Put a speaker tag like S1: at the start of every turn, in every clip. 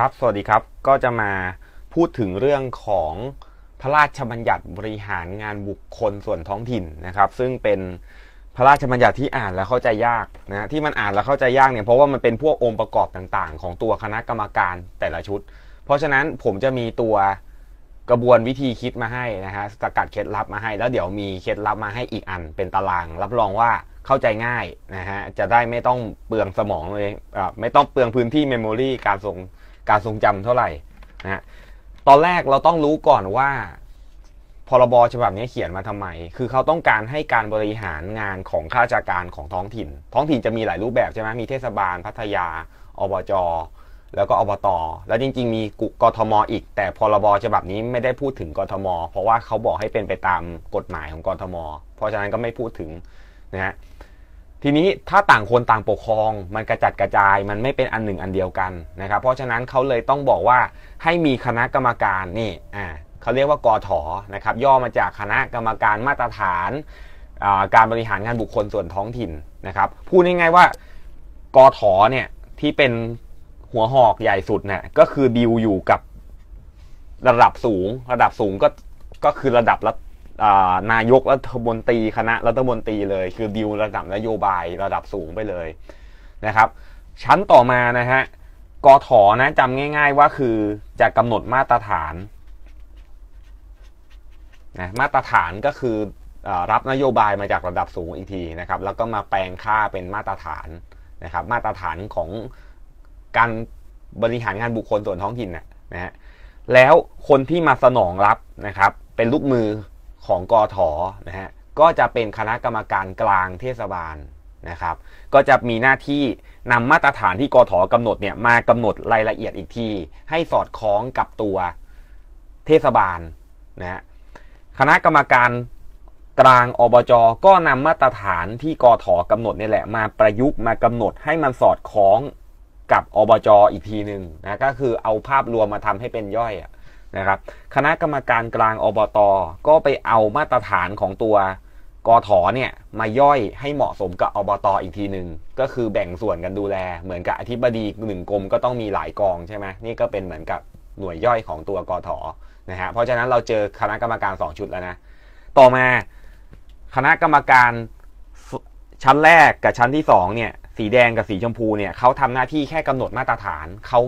S1: ครับ สวัสดีครับ ก็จะมาพูดถึงเรื่องของพระราชบัญญัติบริหารงานบุคคลส่วนท้องถิ่นนะครับ ซึ่งเป็นพระราชบัญญัติที่อ่านแล้วเข้าใจยากนะ ที่มันอ่านแล้วเข้าใจยากเนี่ย เพราะว่ามันเป็นพวกองค์ประกอบต่าง ๆ ของตัวคณะกรรมการแต่ละชุด เพราะฉะนั้นผมจะมีตัวกระบวนวิธีคิดมาให้นะฮะสกัดเคล็ดลับมาให้ แล้วเดี๋ยวมีเคล็ดลับมาให้อีกอันเป็นตาราง รับรองว่าเข้าใจง่ายนะฮะ จะได้ไม่ต้องเปลืองสมองเลยไม่ต้องเปลืองพื้นที่เมมโมรีการทรงการทรงจำเท่าไหร่นะฮะตอนแรกเราต้องรู้ก่อนว่า พรบฉบับนี้เขียนมาทำไม คือเขาต้องการให้การบริหารงานของข้าราชการของท้องถิ่น ท้องถิ่นจะมีหลายรูปแบบใช่ไหม มีเทศบาล พัทยาอบจแล้วก็อบตแล้วจริงๆ มี กทม อีก แต่พรบฉบับนี้ไม่ได้พูดถึง กทม เพราะว่าเขาบอกให้เป็นไปตามกฎหมายของ กทม เพราะฉะนั้นก็ไม่พูดถึงนะฮะทีนี้ถ้าต่างคนต่างปกครองมันกระจัดกระจายมันไม่เป็นอันหนึ่งอันเดียวกันนะครับ เพราะฉะนั้นเขาเลยต้องบอกว่าให้มีคณะกรรมการนี่อ่าเขาเรียกว่ากอถอนะครับ ย่อมาจากคณะกรรมการมาตรฐานการบริหารงานบุคคลส่วนท้องถิ่นนะครับพูดง่าย ๆว่ากอถอเนี่ยที่เป็นหัวหอกใหญ่สุดเนี่ยก็คือดีลอยู่กับระดับสูง ระดับสูงก็ก็คือระดับนายกรัฐมนตรีคณะรัฐมนตรีเลย คือดิวระดับนโยบายระดับสูงไปเลยนะครับ ชั้นต่อมานะฮะกอถอนะจำง่ายๆว่าคือจะกำหนดมาตรฐานนะมาตรฐานก็คืออรับนโยบายมาจากระดับสูงอีกทีนะครับ แล้วก็มาแปลงค่าเป็นมาตรฐานนะครับ มาตรฐานของการบริหารงานบุคคลส่วนท้องถิ่นนะนะฮะแล้วคนที่มาสนองรับนะครับ เป็นลูกมือของกอทอนะฮะก็จะเป็นคณะกรรมการกลางเทศบาลนะครับ ก็จะมีหน้าที่นำมาตรฐานที่กอทอกำหนดเนี่ยมากำหนดรายละเอียดอีกที ให้สอดคล้องกับตัวเทศบาลนะฮะคณะกรรมการกลางอบจ ก็นำมาตรฐานที่กอทอกำหนดนี่แหละมาประยุกต์มากำหนดให้มันสอดคล้องกับอบจอีกทีหนึ่งนะก็คือเอาภาพรวมมาทำให้เป็นย่อยอะนะครับคณะกรรมการกลางอบต ก็ไปเอามาตรฐานของตัวกอถอเนี่ยมาย่อยให้เหมาะสมกับอบต อีกทีหนึ่งก็คือแบ่งส่วนกันดูแล เหมือนกับอธิบดีหนึ่งกรมก็ต้องมีหลายกองใช่ไหมนี่ก็เป็นเหมือนกับหน่วยย่อยของตัวกอถอนะฮะเพราะฉะนั้นเราเจอคณะกรรมการ 2 ชุดแล้วนะต่อมา คณะกรรมการชั้นแรกกับชั้นที่2เนี่ยสีแดงกับสีชมพูเนี่ยเขาทำหน้าที่แค่กำหนดมาตรฐาน เขา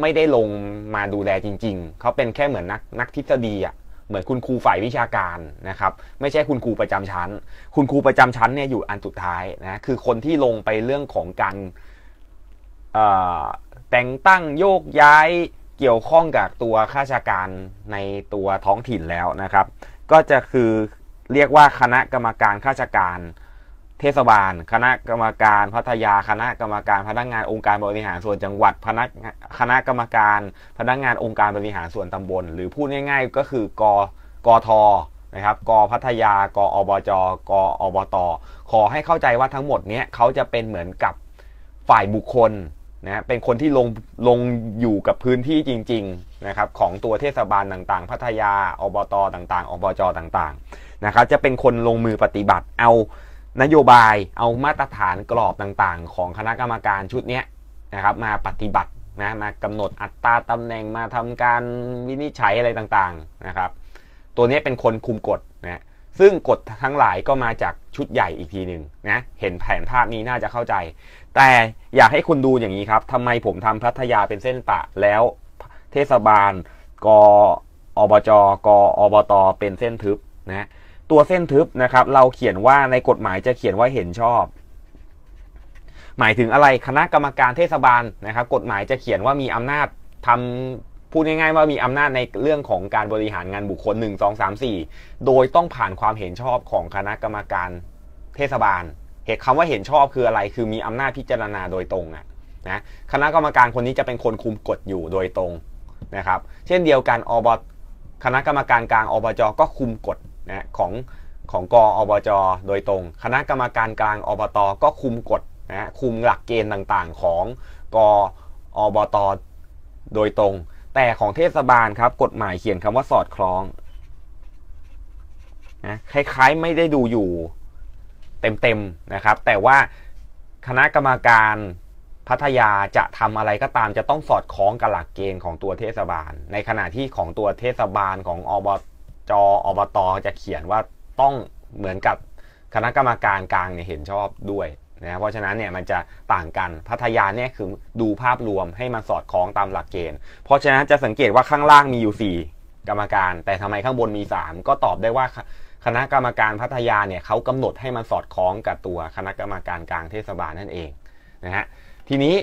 S1: ไม่ได้ลงมาดูแลจริง ๆเขาเป็นแค่เหมือนนักนักทฤษฎีอ่ะเหมือนคุณครูฝ่ายวิชาการนะครับ ไม่ใช่คุณครูประจำชั้น คุณครูประจำชั้นเนี่ยอยู่อันสุดท้ายนะคือคนที่ลงไปเรื่องของการแต่งตั้งโยกย้ายเกี่ยวข้องกับตัวข้าราชการในตัวท้องถิ่นแล้วนะครับ ก็จะคือเรียกว่าคณะกรรมการข้าราชการเทศบาล คณะกรรมการพัทยา คณะกรรมการพนักงานองค์การบริหารส่วนจังหวัดพนักคณะกรรมการ พนักงานองค์การบริหารส่วนตำบล หรือพูดง่าย ๆ ก็คือ กกทนะครับ กพัทยา กอบจ กอบต ขอให้เข้าใจว่าทั้งหมดเนี้ยเขาจะเป็นเหมือนกับฝ่ายบุคคลนะ เป็นคนที่ลง ลงอยู่กับพื้นที่จริงๆนะครับ ของตัวเทศบาลต่างๆ พัทยา อบต ต่าง ๆ อบจ ต่างๆนะครับ จะเป็นคนลงมือปฏิบัติ เอานโยบายเอามาตรฐานกรอบต่างๆ ของคณะกรรมการชุดนี้นะครับ มาปฏิบัติ นะ มากำหนดอัตราตำแหน่ง มาทำการวินิจฉัยอะไรต่างๆนะครับ ตัวนี้เป็นคนคุมกฎนะ ซึ่งกฎทั้งหลายก็มาจากชุดใหญ่อีกทีหนึ่งนะ เห็นแผนภาพนี้น่าจะเข้าใจ แต่อยากให้คุณดูอย่างนี้ครับ ทำไมผมทำพัทยาเป็นเส้นปะแล้วเทศบาล กอบจ กอบต เป็นเส้นทึบนะตัวเส้นทึบนะครับ เราเขียนว่าในกฎหมายจะเขียนว่าเห็นชอบ หมายถึงอะไร คณะกรรมการเทศบาลนะครับ กฎหมายจะเขียนว่ามีอำนาจทำพูดง่ายๆว่ามีอำนาจในเรื่องของการบริหารงานบุคคล 1 2 3 4 โดยต้องผ่านความเห็นชอบของคณะกรรมการเทศบาล เหตุคำว่าเห็นชอบคืออะไร คือมีอำนาจพิจารณาโดยตรงอะนะ คณะกรรมการคนนี้จะเป็นคนคุมกฎอยู่โดยตรงนะครับ เช่นเดียวกันอบ คณะกรรมการกลางอบจ ก็คุมกฎนะของของกออบจโดยตรง คณะกรรมการกลางอบตก็คุมกฎนะคุมหลักเกณฑ์ต่างๆของกออบตโดยตรง แต่ของเทศบาลครับกฎหมายเขียนคำว่าสอดคล้องนะคล้ายๆ ไม่ได้ดูอยู่เต็มๆนะครับ แต่ว่าคณะกรรมการพัทยาจะทำอะไรก็ตามจะต้องสอดคล้องกับหลักเกณฑ์ของตัวเทศบาล ในขณะที่ของตัวเทศบาลของอบจออบตอจะเขียนว่าต้องเหมือนกับคณะกรรมการกลางเนี่ยเห็นชอบด้วยนะเพราะฉะนั้นเนี่ยมันจะต่างกันพัทยาเนี่ยคือดูภาพรวมให้มันสอดคล้องตามหลักเกณฑ์เพราะฉะนั้นจะสังเกตว่าข้างล่างมีอยู่ 4 กรรมการ แต่ทำไมข้างบนมี 3 ก็ตอบได้ว่า คณะกรรมการพัทยาเนี่ยเขากำหนดให้มันสอดคล้องกับตัวคณะกรรมการกลางเทศบาลนั่นเองนะฮะทีนี้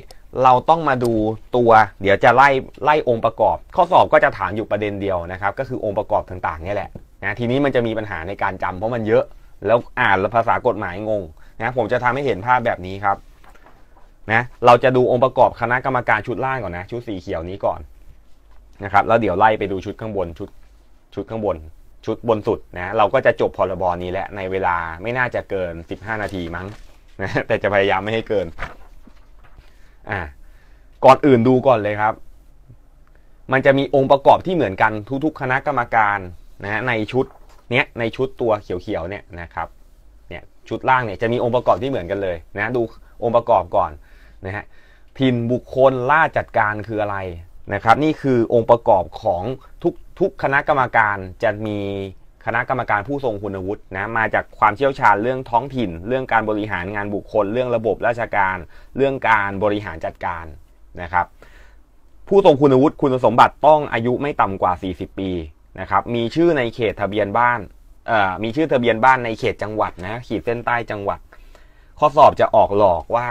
S1: เราต้องมาดูตัวเดี๋ยวจะไล่ไล่องค์ประกอบ ข้อสอบก็จะถามอยู่ประเด็นเดียวนะครับ ก็คือองค์ประกอบต่างๆนี่แหละนะทีนี้มันจะมีปัญหาในการจำ เพราะมันเยอะ แล้วอ่านภาษากฎหมายงงนะผมจะทำให้เห็นภาพแบบนี้ครับนะเราจะดูองค์ประกอบคณะ กรรมการชุดล่างก่อนนะชุดสีเขียวนี้ก่อนนะครับแล้วเดี๋ยวไล่ไปดูชุดข้างบนชุดชุดข้างบน ชุดบนสุดนะเราก็จะจบพรบนี้แหละ ในเวลาไม่น่าจะเกิน15นาทีมั้งนะแต่จะพยายามไม่ให้เกินอ่ก่อนอื่นดูก่อนเลยครับ มันจะมีองค์ประกอบที่เหมือนกันทุกๆ คณะกรรมการนะในชุดเนี้ยในชุดตัวเขียวๆเนี่ยนะครับเนี่ยชุดล่างเนี่ยจะมีองค์ประกอบที่เหมือนกันเลยนะดูองค์ประกอบก่อนนะฮะถินบุคคลล่าจัดการคืออะไรนะครับ นี่คือองค์ประกอบของทุกๆคณะกรรมการจะมีคณะกรรมการผู้ทรงคุณวุฒินะมาจากความเชี่ยวชาญเรื่องท้องถิ่น เรื่องการบริหารงานบุคคลเรื่องระบบราชการเรื่องการบริหารจัดการนะครับผู้ทรงคุณวุฒิคุณสมบัติต้องอายุไม่ต่ำกว่า 40 ปีนะครับมีชื่อในเขตทะเบียนบ้านมีชื่อทะเบียนบ้านในเขตจังหวัดนะขีดเส้นใต้จังหวัดข้อสอบจะออกหลอกว่า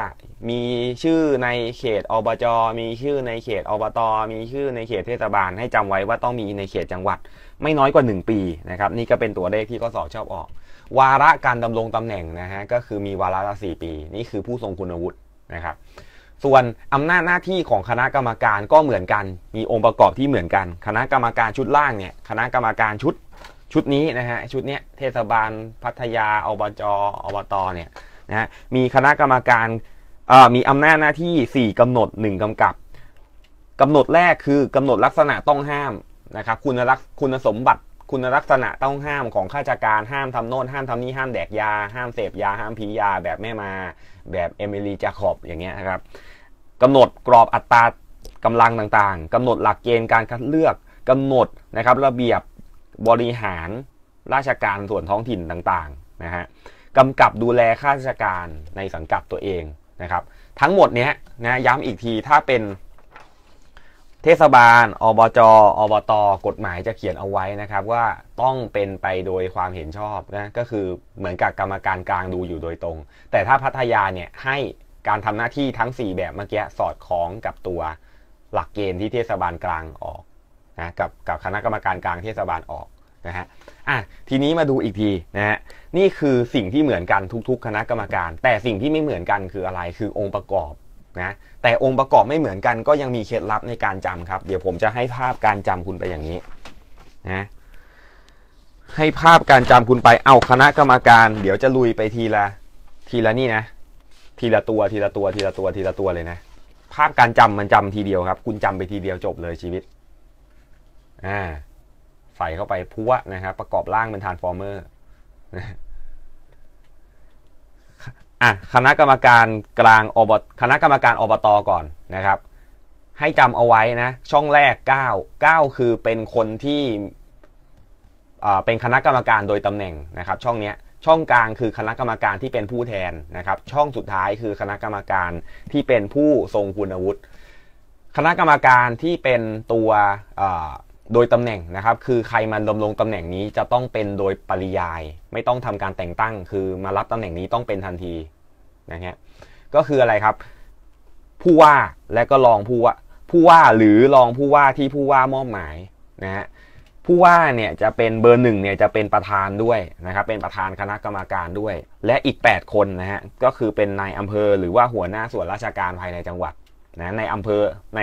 S1: มีชื่อในเขตอบจ มีชื่อในเขตอบต มีชื่อในเขตเทศบาลให้จำไว้ว่าต้องมีในเขตจังหวัด ไม่น้อยกว่า 1 ปีนะครับนี่ก็เป็นตัวเลขที่ข้อสอบชอบออก วาระการดำรงตำแหน่งนะฮะก็คือมีวาระละสปี นี่คือผู้ทรงคุณวุฒินะครับส่วนอำนาจหน้าที่ของคณะกรรมการก็เหมือนกันมีองค์ประกอบที่เหมือนกัน คณะกรรมการชุดล่างเนี่ยคณะกรรมการชุดชุดนี้นะฮะชุดเนี้ยเทศบาล พัทยาอบจ อบตเนี่ยนะฮะมีคณะกรรมการมีอำนาจหน้าที่ 4กำหนด 1กำกับกำหนดแรกคือกำหนดลักษณะต้องห้ามนะครับคุณลักษณคุณสมบัติคุณลักษณะต้องห้ามของข้าราชการห้ามทำโน่นห้ามทำนี่ห้ามแดกยา ห้ามเสพยาห้ามพียา แบบแม่มา แบบเอมิลีจาขอบอย่างเงี้ยนะครับกำหนดกรอบอัตรากำลังต่างๆกำหนดหลักเกณฑ์การคัดเลือกกำหนดนะครับระเบียบบริหารราชการส่วนท้องถิ่นต่างๆนะฮะกำกับดูแลข้าราชการในสังกัดตัวเองนะครับ ทั้งหมดเนี้ยนะย้ำอีกทีถ้าเป็นเทศบาลอบจอบตกฎหมายจะเขียนเอาไว้นะครับ ว่าต้องเป็นไปโดยความเห็นชอบนะก็คือเหมือนกับกรรมการกลางดูอยู่โดยตรง แต่ถ้าพัทยาเนี่ยให้การทำหน้าที่ทั้ง 4 แบบเมื่อกี้สอดคล้องกับตัวหลักเกณฑ์ที่เทศบาลกลางออกนะกับกับคณะกรรมการกลางเทศบาลออกนะฮะ่ะทีนี้มาดูอีกทีนะฮะนี่คือสิ่งที่เหมือนกันทุกๆ คณะกรรมการ แต่สิ่งที่ไม่เหมือนกันคืออะไรคือองค์ประกอบนะ แต่องค์ประกอบไม่เหมือนกันก็ยังมีเคล็ดลับในการจำครับ เดี๋ยวผมจะให้ภาพการจำคุณไปอย่างนี้ นะ ให้ภาพการจำคุณไปเอาคณะกรรมการ เดี๋ยวจะลุยไปทีละ ทีละนี่นะ ทีละตัวทีละตัวทีละตัวทีละตัวเลยนะ ภาพการจำมันจำทีเดียวครับ คุณจำไปทีเดียวจบเลยชีวิตอ่าใส่เข้าไปพัวนะครับประกอบร่างเป็นทานฟอร์เมอร์อ่ะคณะกรรมการกลางอบคณะกรรมการอบตก่อนนะครับ ให้จำเอาไว้นะช่องแรก 9 9 คือเป็นคนที่เป็นคณะกรรมการโดยตำแหน่งนะครับ ช่องเนี้ยช่องกลางคือคณะกรรมการที่เป็นผู้แทนนะครับ ช่องสุดท้ายคือคณะกรรมการที่เป็นผู้ทรงคุณวุฒิคณะกรรมการที่เป็นตัวโดยตำแหน่งนะครับ คือใครมาดารงตำแหน่งนี้จะต้องเป็นโดยปริยายไม่ต้องทำการแต่งตั้ง คือมารับตำแหน่งนี้ต้องเป็นทันทีนะฮะก็คืออะไรครับ ผู้ว่าและก็รองผู้ว่า ผู้ว่าหรือรองผู้ว่าที่ผู้ว่ามอบหมายนะฮะผู้ว่าเนี่ยจะเป็นเบอร์หนึ่งเนี่ยจะเป็นประธานด้วยนะครับ เป็นประธานคณะกรรมการด้วย และอีก8คนนะฮะก็คือเป็นนายอำเภอ หรือว่าหัวหน้าส่วนราชการภายในจังหวัดนะในอำเภอใน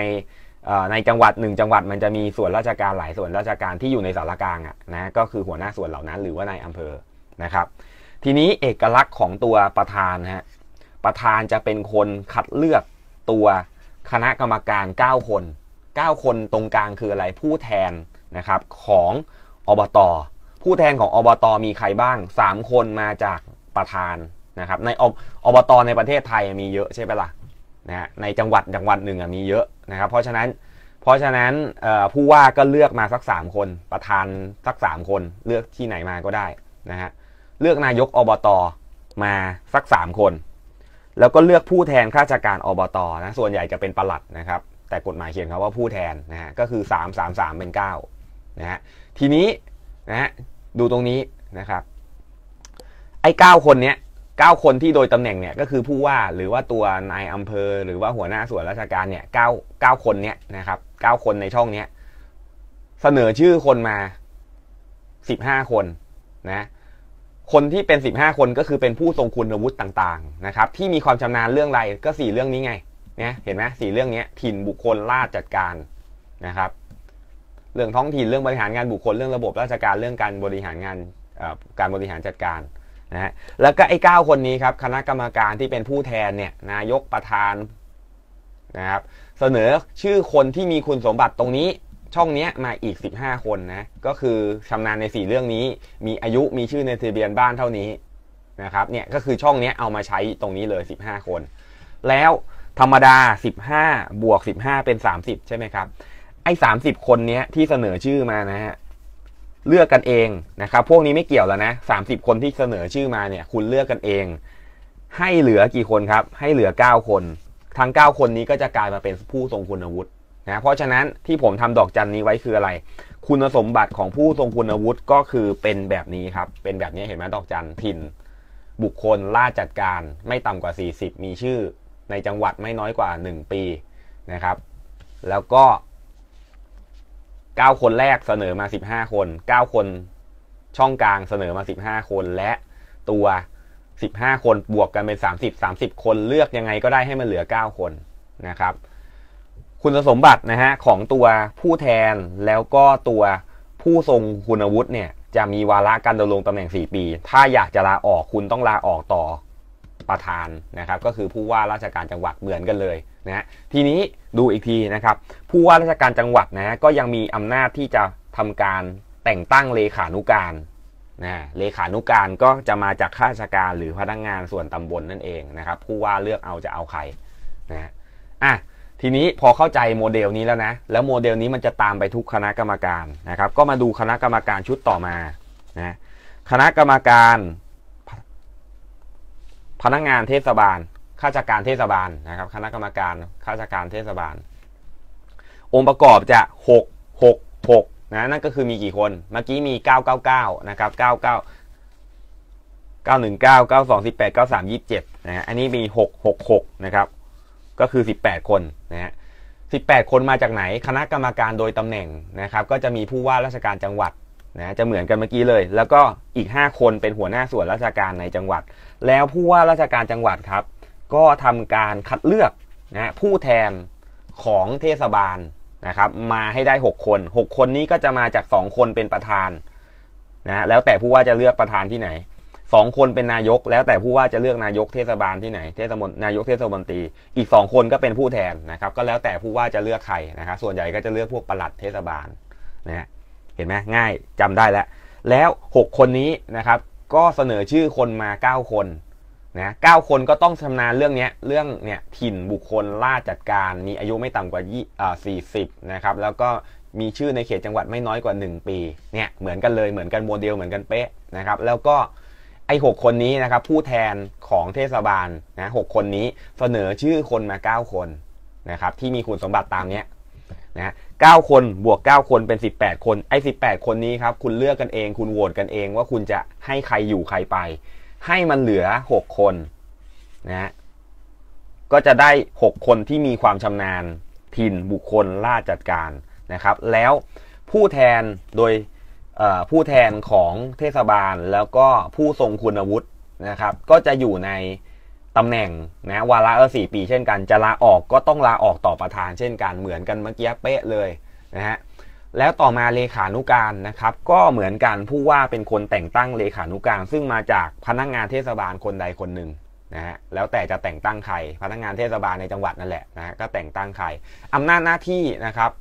S1: ในจังหวัดหนึ่งจังหวัดมันจะมีส่วนราชการหลายส่วนราชการที่อยู่ในสารกลางอ่ะนะก็คือหัวหน้าส่วนเหล่านั้นหรือว่านายอำเภอนะครับ ทีนี้เอกลักษณ์ของตัวประธานฮะประธานจะเป็นคนคัดเลือกตัวคณะกรรมการ 9 คน 9 คนตรงกลางคืออะไรผู้แทนนะครับของอบต ผู้แทนของอบตมีใครบ้าง 3 คนมาจากประธานนะครับในอบอบตในประเทศไทยมีเยอะใช่ไหมล่ะนะในจังหวัดจังหวัดหนึ่งมีเยอะนะครับเพราะฉะนั้นเพราะฉะนั้นผู้ว่าก็เลือกมาสัก 3 คนประธานสัก 3 คนเลือกที่ไหนมาก็ได้นะฮะเลือกนายกอบตอมาสัก 3 คน แล้วก็เลือกผู้แทนข้าราชการอบตอนะส่วนใหญ่จะเป็นประหลัดนะครับ แต่กฎหมายเขียนครับว่าผู้แทนนะฮะก็คือ 3 3 3เป็น9นะฮะทีนี้นะฮะดูตรงนี้นะครับไอ้ 9 คนเนี้ยก้าคนที่โดยตำแหน่งเนี่ยก็คือผู้ว่าหรือว่าตัวนายอำเภอ หรือว่าหัวหน้าส่วนราชการเนี่ยเก้าเก้าคนเนี่ยนะครับเก้าคนในช่องเนี้ย เสนอชื่อคนมาสิบห้าคนนะ คนที่เป็นสิบห้าคนก็คือเป็นผู้ทรงคุณวุฒิต่างๆ นะครับ ที่มีความชำนาญเรื่องอะไรก็สี่เรื่องนี้ไงเนี่ยเห็นไหมสี่เรื่องนี้ถิ่นบุคคลราชจัดการนะครับ เรื่องท้องถิ่นเรื่องบริหารงานบุคคลเรื่องระบบ ราชการเรื่องการบริหารงานการบริหารจัดการนะฮะแล้วก็ไอ้9คนนี้ครับ คณะกรรมการที่เป็นผู้แทนเนี่ยนายกประธานนะครับ เสนอชื่อคนที่มีคุณสมบัติตรงนี้ ช่องนี้มาอีก 15 คนนะ ก็คือชำนาญใน4เรื่องนี้มีอายุมีชื่อในทะเบียนบ้านเท่านี้นะครับ เนี่ยก็คือช่องนี้เอามาใช้ตรงนี้เลย15คน แล้วธรรมดา15บวก15เป็น30ใช่ไหมครับไอ้30คนนี้ที่เสนอชื่อมานะฮะเลือกกันเองนะครับ พวกนี้ไม่เกี่ยวแล้วนะ30คนที่เสนอชื่อมาเนี่ย คุณเลือกกันเอง ให้เหลือกี่คนครับ ให้เหลือ9คน ทั้ง9คนนี้ก็จะกลายมาเป็นผู้ทรงคุณวุฒินะ เพราะฉะนั้นที่ผมทำดอกจันนี้ไว้คืออะไร คุณสมบัติของผู้ทรงคุณวุฒิก็คือเป็นแบบนี้ครับ เป็นแบบนี้เห็นไหมดอกจันถิ่นบุคคลล่าจัดการไม่ต่ำกว่า40มีชื่อ ในจังหวัดไม่น้อยกว่า1ปีนะครับ แล้วก็ก้าคนแรกเสนอมาสิบห้าคนเก้าคนช่องกลางเสนอมาสิบห้าคนและตัวสิบห้าคนบวกกันเป็นสสสาามิบมสิบคนเลือกยังไงก็ได้ให้มันเหลือเก้าคนนะครับ คุณสมบัตินะฮะของตัวผู้แทนแล้วก็ตัวผู้ทรงคุณวุฒิเนี่ยจะมีวาระการดำรงตำแหน่ง 4 ปี ถ้าอยากจะลาออกคุณต้องลาออกต่อประธานนะครับก็คือผู้ว่าราชการจังหวัดเหมือนกันเลยนะทีนี้ดูอีกทีนะครับ ผู้ว่าราชการจังหวัดนะก็ยังมีอำนาจที่จะทำการแต่งตั้งเลขานุการนะเลขานุการก็จะมาจากข้าราชการ หรือพนักงงานส่วนตำบลนนั่นเองนะครับผู้ว่าเลือกเอาจะเอาใครนะอ่ะทีนี้พอเข้าใจโมเดลนี้แล้วนะแล้วโมเดลนี้มันจะตามไปทุกคณะกรรมการนะครับก็มาดูคณะกรรมการชุดต่อมานะคณะกรรมการพนักงานเทศบาล ข้าราชการเทศบาลนะครับ คณะกรรมการ ข้าราชการเทศบาล องค์ประกอบจะ6 6 6นะ นั่นก็คือมีกี่คน เมื่อกี้มี999นะครับ99 919 92 18 93 27นะฮะ อันนี้มี 666นะครับ ก็คือ18คนนะฮะ18 คนมาจากไหน คณะกรรมการโดยตำแหน่งนะครับ ก็จะมีผู้ว่าราชการจังหวัดนะ จะเหมือนกันเมื่อกี้เลย แล้วก็อีก 5 คนเป็นหัวหน้าส่วนราชการในจังหวัดแล้วผู้ว่าราชการจังหวัดครับ ก็ทำการคัดเลือกนะผู้แทนของเทศบาลนะครับ มาให้ได้6คน6คนนี้ก็จะมาจาก2คนเป็นประธานนะแล้วแต่ผู้ว่าจะเลือกประธานที่ไหน2คนเป็นนายก แล้วแต่ผู้ว่าจะเลือกนายกเทศบาลที่ไหนเทศมนนายกเทศมนตรีอีก2คนก็เป็นผู้แทนนะครับ ก็แล้วแต่ผู้ว่าจะเลือกใครนะครับส่วนใหญ่ก็จะเลือกพวกประหลัดเทศบาลนะเห็นไหมง่ายจำได้แล้วแล้ว6คนนี้นะครับก็เสนอชื่อคนมา 9 คนนะเคนก็ต้องชำนาญเรื่องนี้เรื่องเนี่ยถิ่นบุคคลล่าจัดการ มีอายุไม่ต่ำกว่ายี่อ่าสี่สิบนะครับ แล้วก็มีชื่อในเขตจังหวัดไม่น้อยกว่า 1 ปีเนี่ยเหมือนกันเลยเหมือนกันโมเดลเหมือนกันเป๊ะนะครับแล้วก็ไอ้หคนนี้นะครับ ผู้แทนของเทศบาลนะหคนนี้เสนอชื่อคนมา 9 คนนะครับ ที่มีคุณสมบัติตามเนี้ยนะ9 คนบวก 9 คน เป็น 18 คน ไอ้ 18 คนนี้ครับ คุณเลือกกันเอง คุณโหวตกันเองว่าคุณจะให้ใครอยู่ใครไป ให้มันเหลือ 6 คนนะก็จะได้ 6 คนที่มีความชำนาญถิ่นบุคคลล่าจัดการนะครับ แล้วผู้แทนโดยผู้แทนของเทศบาลแล้วก็ผู้ทรงคุณวุฒินะครับ ก็จะอยู่ในตำแหน่งนะวาระสี่ปีเช่นกัน จะลาออกก็ต้องลาออกต่อประธานเช่นกันเหมือนกันเมื่อกี้เป๊ะเลยนะฮะแล้วต่อมาเลขานุการนะครับ ก็เหมือนกันผู้ว่าเป็นคนแต่งตั้งเลขานุการ ซึ่งมาจากพนักงงานเทศบาลคนใดคนหนึ่งนะฮะแล้วแต่จะแต่งตั้งใคร พนักงงานเทศบาลในจังหวัดนั่นแหละนะฮะก็แต่งตั้งใครอำนาจหน้าที่นะครับ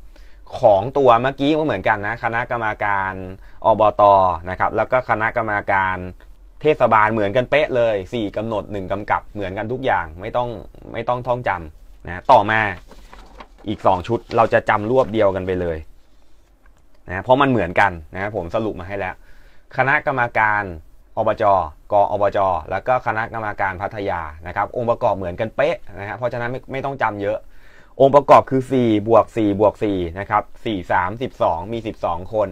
S1: ของตัวเมื่อกี้ก็เหมือนกันนะคณะกรรมาการอบตนะครับแล้วก็คณะกรรมาการเทศบาลเหมือนกันเป๊ะเลย4กำหนด 1กำกับ เหมือนกันทุกอย่างไม่ต้องไม่ต้องท่องจำนะต่อมาอีก2ชุดเราจะจำรวบเดียวกันไปเลยนะเพราะมันเหมือนกันนะ ผมสรุปมาให้แล้ว คณะกรรมการอบจกอบจแล้วก็คณะกรรมการพัทยานะครับ องค์ประกอบเหมือนกันเป๊ะนะฮะเพราะฉะนั้นไม่ไม่ต้องจำเยอะ องค์ประกอบคือ4บวก4บวก4นะครับ4 3 12มี12คน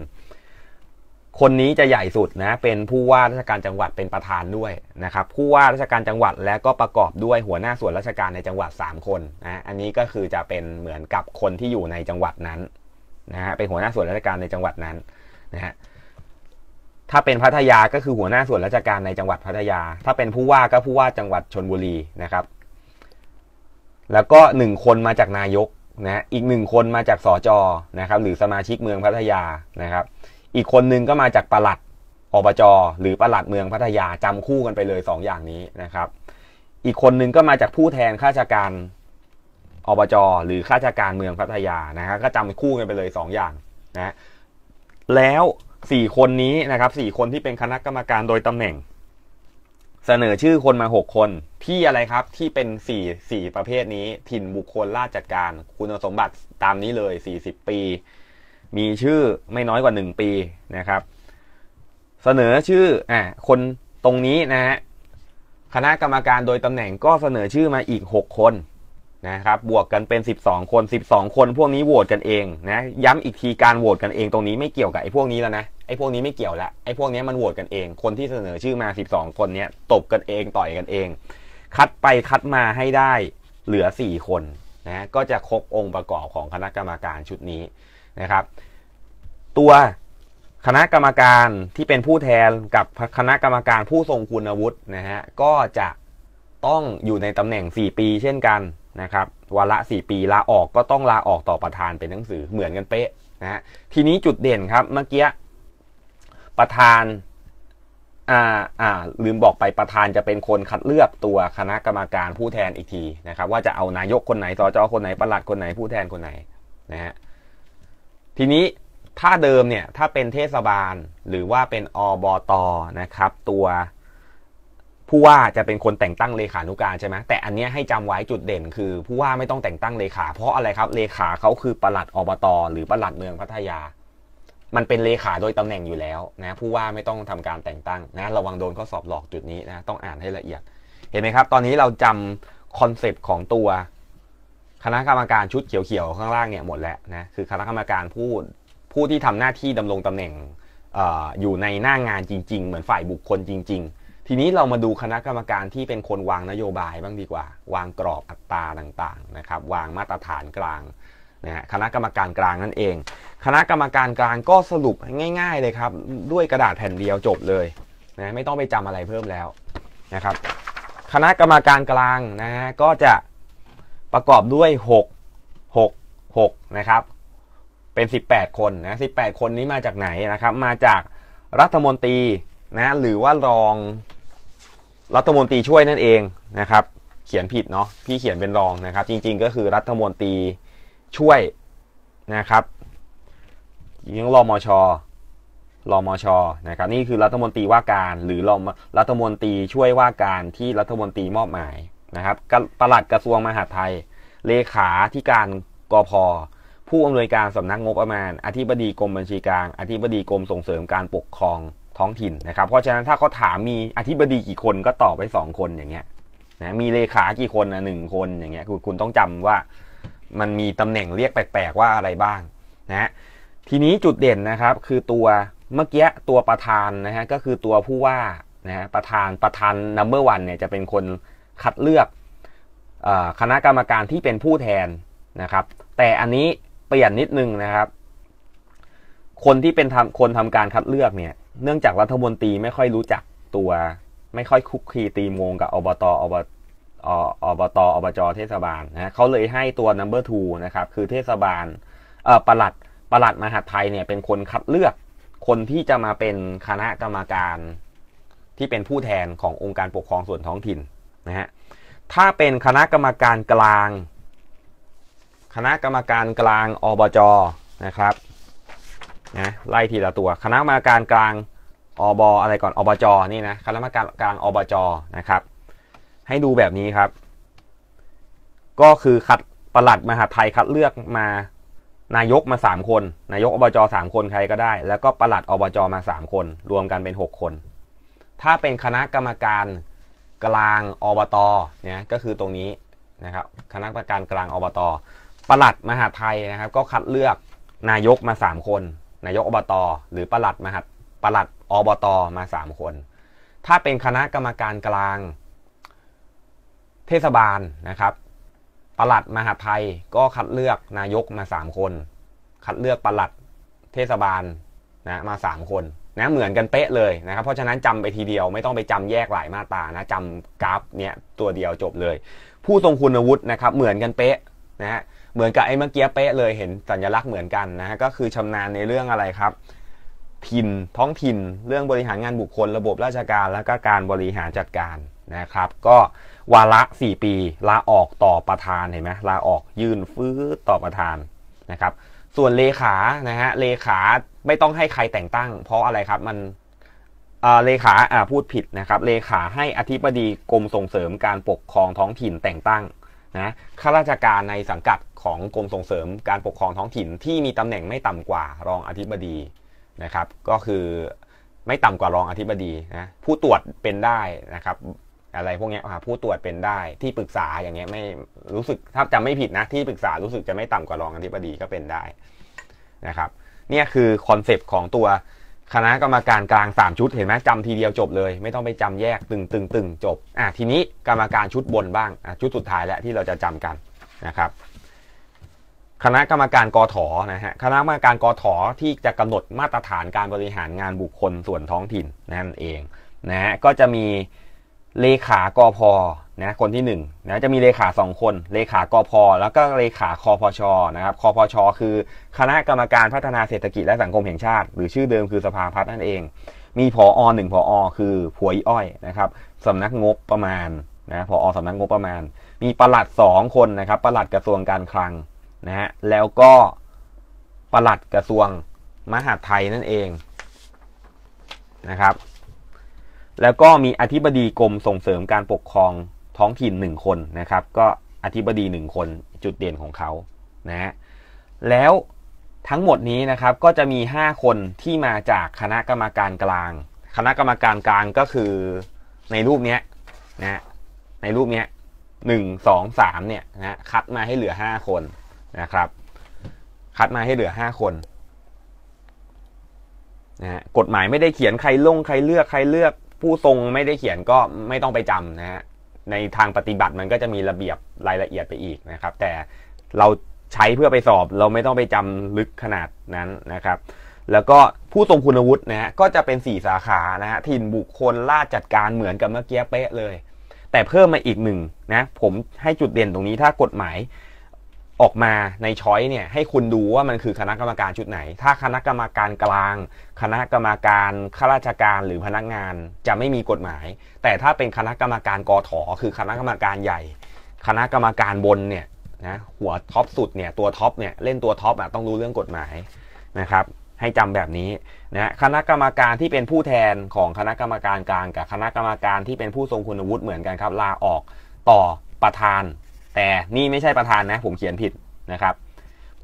S1: คนนี้จะใหญ่สุดนะ เป็นผู้ว่าราชการจังหวัดเป็นประธานด้วยนะครับ ผู้ว่าราชการจังหวัด และก็ประกอบด้วยหัวหน้าส่วนราชการในจังหวัด3คนนะอันนี้ก็คือจะเป็นเหมือนกับคนที่อยู่ในจังหวัดนั้นนะฮะเป็นหัวหน้าส่วนราชการในจังหวัดนั้นนะฮะถ้าเป็นพัทยาก็คือหัวหน้าส่วนราชการในจังหวัดพัทยา ถ้าเป็นผู้ว่าก็ผู้ว่าจังหวัดชนบุรีนะครับ แล้วก็หนึ่งคนมาจากนายกนะอีกหนึ่งคนมาจากสอจอนะครับ หรือสมาชิกเมืองพัทยานะครับอีกคนนึงก็มาจากประหลัดอบจหรือประหลัดเมืองพัทยาจำคู่กันไปเลย2ออย่างนี้นะครับ อีกคนนึงก็มาจากผู้แทนข้าราชการอบจหรือข้าราชการเมืองพัทยานะครับก็จำคู่กันไปเลย2ออย่างนะ แล้ว4คนนี้นะครับ4คนที่เป็นคณะกรรมการโดยตำแหน่ง เสนอชื่อคนมา6คน ที่อะไรครับ ที่เป็น4 4ประเภทนี้ถิ่นบุคคลราชการคุณสมบัติตามนี้เลย40 ปีมีชื่อไม่น้อยกว่า 1 ปีนะครับ เสนอชื่ออ่คนตรงนี้นะฮะคณะกรรมการโดยตำแหน่งก็เสนอชื่อมาอีก6คนนะครับ บวกกันเป็น12คน12คน พวกนี้โหวตกันเองนะ ย้ำอีกทีการโหวตกันเองตรงนี้ไม่เกี่ยวกับไอ้พวกนี้แล้วนะไอ้พวกนี้ไม่เกี่ยวละไอ้พวกนี้มันโหวตกันเองคนที่เสนอชื่อมา12 คนเนี้ยตบกันเองต่อยกันเอง คัดไปคัดมาให้ได้เหลือ 4คนนะก็จะครบองค์ประกอบของคณะกรรมการชุดนี้นะครับ ตัวคณะกรรมการที่เป็นผู้แทนกับคณะกรรมการผู้ทรงคุณวุฒินะฮะก็จะต้องอยู่ในตำแหน่ง 4 ปีเช่นกันนะครับวาระ4 ปีลาออกก็ต้องลาออกต่อประธานเป็นหนังสือเหมือนกันเป๊ะนะฮะทีนี้จุดเด่นครับเมื่อกี้ประธานอ่าอ่า ลืมบอกไปประธานจะเป็นคนคัดเลือกตัวคณะกรรมการผู้แทนอีกทีนะครับ ว่าจะเอานายกคนไหนสจคนไหนประหลัดคนไหน ผู้แทนคนไหนนะฮะทีนี้ถ้าเดิมเนี่ย ถ้าเป็นเทศบาลหรือว่าเป็นอบตนะครับ ตัว ผู้ว่าจะเป็นคนแต่งตั้งเลขานุการใช่ไหมแต่อันนี้ให้จำไว้จุดเด่นคือ ผู้ว่าไม่ต้องแต่งตั้งเลขา เพราะอะไรครับเลขาเขาคือประหลัดอบตหรือประหลัดเมืองพัทยา มันเป็นเลขาโดยตำแหน่งอยู่แล้วนะ ผู้ว่าไม่ต้องทำการแต่งตั้ง นะ ระวังโดนข้อสอบหลอกจุดนี้นะต้องอ่านให้ละเอียด เห็นไหมครับ ตอนนี้เราจำคอนเซปต์ของตัวคณะกรรมการชุดเขียวๆข้างล่างเนี่ยหมดแล้วนะคือคณะกรรมการผู้ผู้ที่ทำหน้าที่ดำรงตำแหน่งออยู่ในหน้างานจริงๆ เหมือนฝ่ายบุคคลจริง ๆ ทีนี้เรามาดูคณะกรรมการที่เป็นคนวางนโยบายบ้างดีกว่า วางกรอบอัตราต่างๆนะครับวางมาตรฐานกลางนะฮะคณะกรรมการกลางนั่นเอง คณะกรรมการกลางก็สรุปง่ายๆเลยครับด้วยกระดาษแผ่นเดียวจบเลยนะไม่ต้องไปจำอะไรเพิ่มแล้วนะครับ คณะกรรมการกลางนะฮะก็จะประกอบด้วย 6 6 6 นะครับ เป็น 18 คนนะ18 คนนี้มาจากไหนนะครับ มาจากรัฐมนตรีนะ หรือว่ารองรัฐมนตรีช่วยนั่นเองนะครับ เขียนผิดเนาะ พี่เขียนเป็นรองนะครับ จริงๆก็คือรัฐมนตรีช่วยนะครับ ยังรอมอชรอมชนะครับ นี่คือรัฐมนตรีว่าการหรือรอรัฐมนตรีช่วยว่าการที่รัฐมนตรีมอบหมายนะครับปลัดกระทรวงมหาดไทย เลขาธิการ กพผู้อำนวยการสำนักงบประมาณ อธิบดีกรมบัญชีกลาง อธิบดีกรมส่งเสริมการปกครองท้องถิ่นนะครับ เพราะฉะนั้นถ้าเขาถามมีอธิบดีกี่คนก็ตอบไปสองคนอย่างเงี้ยนะ มีเลขากี่คนนะหนึ่งคนอย่างเงี้ยคุณคุณต้องจำว่ามันมีตำแหน่งเรียกแปลกๆว่าอะไรบ้างนะทีนี้จุดเด่นนะครับ คือตัวเมื่อกี้ตัวประธานนะฮะก็คือตัวผู้ว่านะฮะประธานประธานนัมเบอร์วันเนี่ยจะเป็นคนคัดเลือกคณะกรรมการที่เป็นผู้แทนนะครับ แต่อันนี้เปลี่ยนนิดนึงนะครับ คนที่เป็นทำคนทำการคัดเลือกเนี่ย เนื่องจากรัฐมนตรีไม่ค่อยรู้จักตัว ไม่ค่อยคุกคีตีมงกับอบตอบอบตอบจเทศบาลนะเขาเลยให้ตัว number two นะครับ คือเทศบาลเอ่อประหลัดประหลัดมหาไทยเนี่ย เป็นคนคัดเลือกคนที่จะมาเป็นคณะกรรมการที่เป็นผู้แทนขององค์การปกครองส่วนท้องถิ่นนะฮะ ถ้าเป็นคณะกรรมการกลาง คณะกรรมการกลางอบจนะครับนะไล่ทีละตัว คณะกรรมการกลางอบอะไรก่อนอบจนี่นะ คณะกรรมการกลางอบจนะครับ ให้ดูแบบนี้ครับ ก็คือคัดประหลัดมหาไทยคัดเลือกมานายกมา3คน นายกอบจสามคนใครก็ได้ แล้วก็ประหลัดอบจมา3คน รวมกันเป็น6คน ถ้าเป็นคณะกรรมการกลางอบต เนี่ยก็คือตรงนี้นะครับ คณะกรรมการกลางอบตประหลัดมหาไทยนะครับ ก็คัดเลือกนายกมา3คน นายกอบต หรือประหลัดมหาประหลัดอบต มา 3 คน ถ้าเป็นคณะกรรมการกลางเทศบาลนะครับประหลัดมหาไทยก็คัดเลือกนายกมา 3 คน คัดเลือกประหลัดเทศบาลนะมา3คนนะเหมือนกันเป๊ะเลยนะครับ เพราะฉะนั้นจำไปทีเดียวไม่ต้องไปจำแยกหลายมาตานะจำกราฟเนี่ยตัวเดียวจบเลย ผู้ทรงคุณวุฒินะครับ เหมือนกันเป๊ะนะฮะเหมือนกับไอ้เมื่อกี้เป๊ะเลยเห็นสัญลักษณ์เหมือนกันนะฮะก็คือชำนาญในเรื่องอะไรครับถิ่นท้องถิ่นเรื่องบริหารงานบุคคลระบบราชการแล้วก็การบริหารจัดการนะครับ ก็วาระ4ปีลาออกต่อประธานเห็นไหมลาออกยื่นฟื้นต่อประธานนะครับส่วนเลขา นะฮะ เลขาไม่ต้องให้ใครแต่งตั้ง เพราะอะไรครับ มันเลขาพูดผิดนะครับ เลขาให้อธิบดีกรมส่งเสริมการปกครองท้องถิ่นแต่งตั้ง นะ ข้าราชการในสังกัดของกรมส่งเสริมการปกครองท้องถิ่นที่มีตำแหน่งไม่ต่ำกว่ารองอธิบดี นะครับ ก็คือไม่ต่ำกว่ารองอธิบดีนะ ผู้ตรวจเป็นได้นะครับอะไรพวกนี้หาผู้ตรวจเป็นได้ที่ปรึกษาอย่างเงี้ยไม่รู้สึกถ้าจำไม่ผิดนะที่ปรึกษารู้สึกจะไม่ต่ำกว่ารองอธิบดีก็เป็นได้นะครับ เนี่ยคือคอนเซปต์ของตัว คณะกรรมการกลาง 3 ชุดเห็นไหมจำทีเดียวจบเลย ไม่ต้องไปจำแยกตึงตึงตึงจบอ่ะทีนี้กรรมการชุดบนบ้างอ่ะชุดสุดท้ายแล้วที่เราจะจำกันนะครับ คณะกรรมการกอถอนะฮะคณะกรรมการกอถอที่จะกำหนดมาตรฐานการบริหารงานบุคคลส่วนท้องถิ่นนั่นเองนะฮะก็จะมีเลขากอพอนะคนที่1นนะจะมีเลขา 2 คน เลขากอพอแล้วก็เลขาคอพช นะครับ คอพช คือ คณะกรรมการพัฒนาเศรษฐกิจและสังคมแห่งชาติ หรือชื่อเดิมคือสภาพัฒน์นั่นเอง มีพออหนึ่งพออคือผัวอ้อยนะครับสำนักงบประมาณนะพออสำนักงบประมาณ มีประหลัด2คนนะครับ ประหลัดกระทรวงการคลังนะฮะแล้วก็ประหลัดกระทรวงมหาดไทยนั่นเอง นะครับแล้วก็มีอธิบดีกรมส่งเสริมการปกครองท้องถิ่นหนึ่งคนนะครับ ก็อธิบดีหนึ่งคนจุดเด่นของเขานะฮะแล้วทั้งหมดนี้นะครับ ก็จะมี 5 คนที่มาจากคณะกรรมการกลาง คณะกรรมการกลางก็คือในรูปนี้นะในรูปนี้หนึ่งสองสามเนี่ยนะคัดมาให้เหลือห้าคนนะครับ คัดมาให้เหลือห้าคนนะกฎหมายไม่ได้เขียนใครลงใครเลือกใครเลือกผู้ทรงไม่ได้เขียนก็ไม่ต้องไปจำนะฮะ ในทางปฏิบัติมันก็จะมีระเบียบรายละเอียดไปอีกนะครับ แต่เราใช้เพื่อไปสอบเราไม่ต้องไปจำลึกขนาดนั้นนะครับ แล้วก็ผู้ทรงคุณวุฒินะฮะก็จะเป็น 4 สาขานะฮะถิ่นบุคคลราชจัดการเหมือนกับเมื่อกี้เป๊ะเลย แต่เพิ่มมาอีกหนึ่งนะผมให้จุดเด่นตรงนี้ถ้ากฎหมายออกมาในช้อยเนี่ยให้คุณดูว่ามันคือคณะกรรมการชุดไหน ถ้าคณะกรรมการกลาง คณะกรรมการข้าราชการหรือพนักงานจะไม่มีกฎหมาย แต่ถ้าเป็นคณะกรรมการกอถอคือคณะกรรมการใหญ่ คณะกรรมการบนเนี่ยนะหัวท็อปสุดเนี่ยตัวท็อปเนี่ยเล่นตัวท็อปอ่ะต้องรู้เรื่องกฎหมายนะครับให้จำแบบนี้นะคณะกรรมการที่เป็นผู้แทนของคณะกรรมการกลางกับคณะกรรมการที่เป็นผู้ทรงคุณวุฒิเหมือนกันครับลาออกต่อประธานแต่นี่ไม่ใช่ประธานนะผมเขียนผิดนะครับ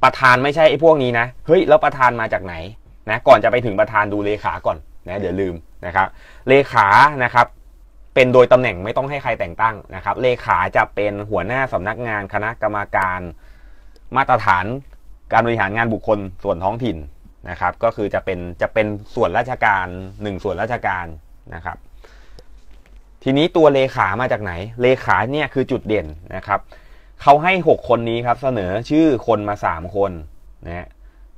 S1: ประธานไม่ใช่ไอ้พวกนี้นะเฮ้ยแล้วประธานมาจากไหนนะ ก่อนจะไปถึงประธานดูเลขา ก่อนนะเดี๋ยวลืมนะครับ เลขานะครับ เป็นโดยตำแหน่งไม่ต้องให้ใครแต่งตั้งนะครับเลขาจะเป็นหัวหน้าสำนักงานคณะกรรมการ มาตรฐานการบริหารงานบุคคลส่วนท้องถิ่นนะครับ ก็คือจะเป็นจะเป็นส่วนราชการหนึ่งส่วนราชการนะครับทีนี้ตัวเลขามาจากไหน เลขาเนี่ยคือจุดเด่นนะครับ เขาให้ 6 คนนี้ครับเสนอชื่อคนมา3คนนะ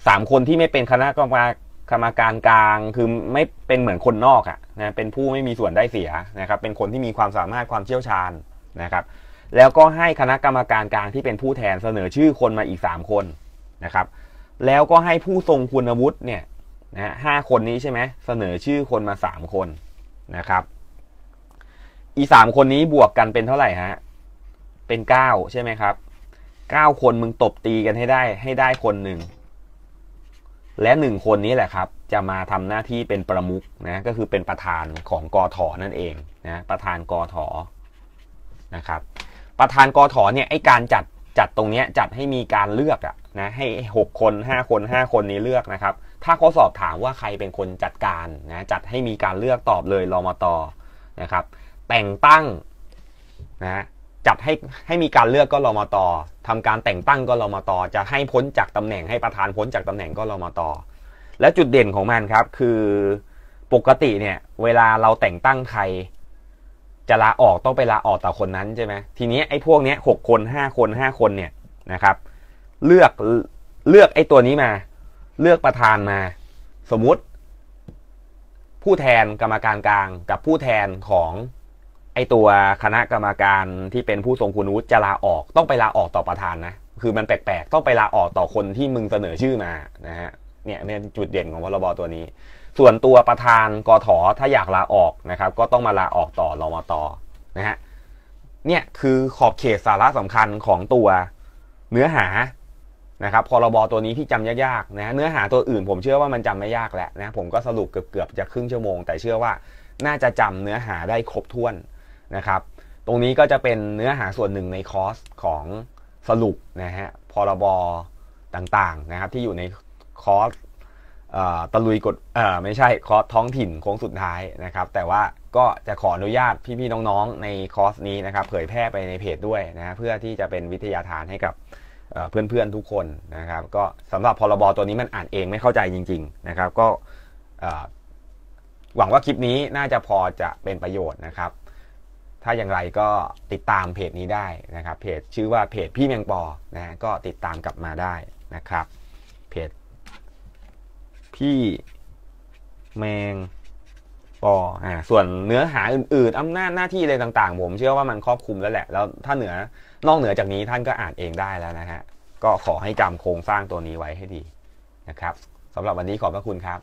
S1: สามคนที่ไม่เป็นคณะกรรมการกรรมการกลางคือไม่เป็นเหมือนคนนอกอะ่ะนะ เป็นผู้ไม่มีส่วนได้เสียนะครับ เป็นคนที่มีความสามารถความเชี่ยวชาญนะครับ แล้วก็ให้คณะกรรมการกลางที่เป็นผู้แทนเสนอชื่อคนมาอีก3คนนะครับ แล้วก็ให้ผู้ทรงคุณวุฒิเนี่ยนะห้าคนนี้ใช่ไหม เสนอชื่อคนมา3คนนะครับอีสามคนนี้บวกกันเป็นเท่าไหร่ฮะ เป็นเก้าใช่ไหมครับ เก้าคนมึงตบตีกันให้ได้ ให้ได้คนหนึ่ง และหนึ่งคนนี้แหละครับ จะมาทำหน้าที่เป็นประมุกนะก็คือเป็นประธานของกอทอนั่นเองนะประธานกอทอนะครับ ประธานกอทอเนี่ยไอการจัดจัดตรงนี้จัดให้มีการเลือกอะนะ ให้หกคนห้าคนห้าคนนี้เลือกนะครับ ถ้าเขาสอบถามว่าใครเป็นคนจัดการนะจัดให้มีการเลือกตอบเลยรอมตนะครับแต่งตั้งนะจัดให้ให้มีการเลือกก็รอมตอทำการแต่งตั้งก็รอมตอจะให้พ้นจากตำแหน่งให้ประธานพ้นจากตำแหน่งก็รอมตอและจุดเด่นของมันครับ คือปกติเนี่ยเวลาเราแต่งตั้งใครจะลาออกต้องไปลาออกต่อคนนั้นใช่ไหมทีนี้ไอ้พวกเนี้ยหกคนห้าคนห้าคนเนี่ยนะครับ เลือกเลือกไอ้ตัวนี้มา เลือกประธานมาสมมุติ ผู้แทนกรรมการกลางกับผู้แทนของไอตัวคณะกรรมการที่เป็นผู้ทรงคุณวุฒิจะลาออกต้องไปลาออกต่อประธานนะคือมันแปลกๆ ต้องไปลาออกต่อคนที่มึงเสนอชื่อมานะฮะเนี่ยเนี่ยจุดเด่นของพรบตัวนี้ ส่วนตัวประธานกอถอถ้าอยากลาออกนะครับก็ต้องมาลาออกต่อรมตนะฮะเนี่ยคือขอบเขตสาระสำคัญของตัวเนื้อหานะครับพรบตัวนี้ที่จำยากๆนะเนื้อหาตัวอื่น ผมเชื่อว่ามันจำไม่ยากแหละนะผมก็สรุปเกือบๆจะครึ่งชั่วโมงแต่เชื่อว่าน่าจะจำเนื้อหาได้ครบถ้วนนะครับ ตรงนี้ก็จะเป็นเนื้อหาส่วนหนึ่งในคอร์สของสรุปนะฮะ พรบต่างๆนะครับที่อยู่ในคอร์สตะลุยกฎไม่ใช่คอร์สท้องถิ่นโค้งสุดท้ายนะครับ แต่ว่าก็จะขออนุญาตพี่ๆน้องๆในคอร์สนี้นะครับเผยแพร่ไปในเพจด้วยนะเพื่อที่จะเป็นวิทยาทานให้กับเพื่อนๆทุกคนนะครับ ก็สำหรับพรบตัวนี้มันอ่านเองไม่เข้าใจจริงๆนะครับก็หวังว่าคลิปนี้น่าจะพอจะเป็นประโยชน์นะครับถ้าอย่างไรก็ติดตามเพจนี้ได้นะครับ เพจชื่อว่าเพจพี่แมงปอนะก็ติดตามกลับมาได้นะครับ เพจ พี่ แมง ปออ่าส่วนเนื้อหาอื่นๆอำนาจหน้าที่อะไรต่างๆ ผมเชื่อว่ามันครอบคลุมแล้วแหละ แล้วถ้าเหนือนอกเหนือจากนี้ท่านก็อ่านเองได้แล้วนะฮะก็ขอให้จำโครงสร้างตัวนี้ไว้ให้ดีนะครับสำหรับวันนี้ขอบพระคุณครับ